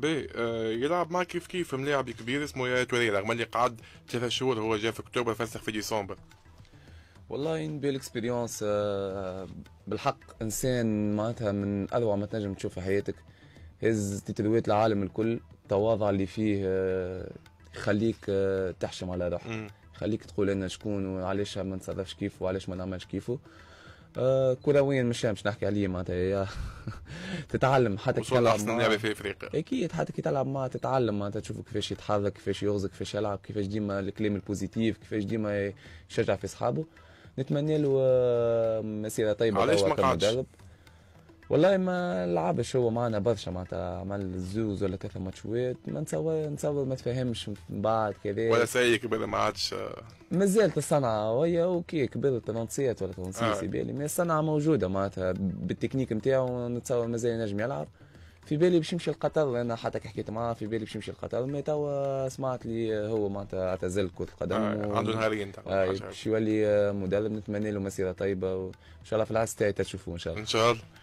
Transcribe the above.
بي آه يلعب معك كيف كيف ملاعب كبير اسمه يا توري رغم اللي قعد ثلاثة شهور هو جاء في اكتوبر فسخ في ديسمبر والله ان بيل اكسبيريونس بالحق انسان معناتها من اروع ما تنجم تشوف في حياتك هز تترويت العالم الكل التواضع اللي فيه آه، يخليك آه، تحشم على روحك يخليك تقول انا شكون وعلاش ما نتصرفش كيفه وعلاش ما نعملش كيفه آه كرويا مش مش نحكي عليه معناتها تتعلم حتى كي تلعب معاه في افريقيا اكيد حتى كي تلعب معاه تتعلم معناتها تشوف كيفاش يتحرك كيفاش يغزك كيفاش يلعب كيفاش ديما الكلام البوزيتيف كيفاش ديما يشجع في اصحابه نتمنى له آه، مسيره طيبه علاش ما قعدش والله ما لعبش هو معنا برشا معناتها عمل زوز ولا ثلاثة ماتشوات ما نتصور نتصور ما تفهمش من بعد كذا ولا سي كبير ما عادش آه. مازالت الصنعه وهي اوكي كبرت تونسيات ولا 96 آه. بالي ما الصنعه موجوده معناتها بالتكنيك نتاعو نتصور مازال ينجم يلعب في بالي باش يمشي لقطر انا حتى حكيت معاه في بالي باش يمشي لقطر مي توا سمعت لي هو معناتها اعتزل كرة القدم آه. عنده نهارين آه. باش آه، يولي آه، مدرب نتمنى له مسيره طيبه وان شاء الله في تاعي تشوفوه ان شاء الله ان شاء الله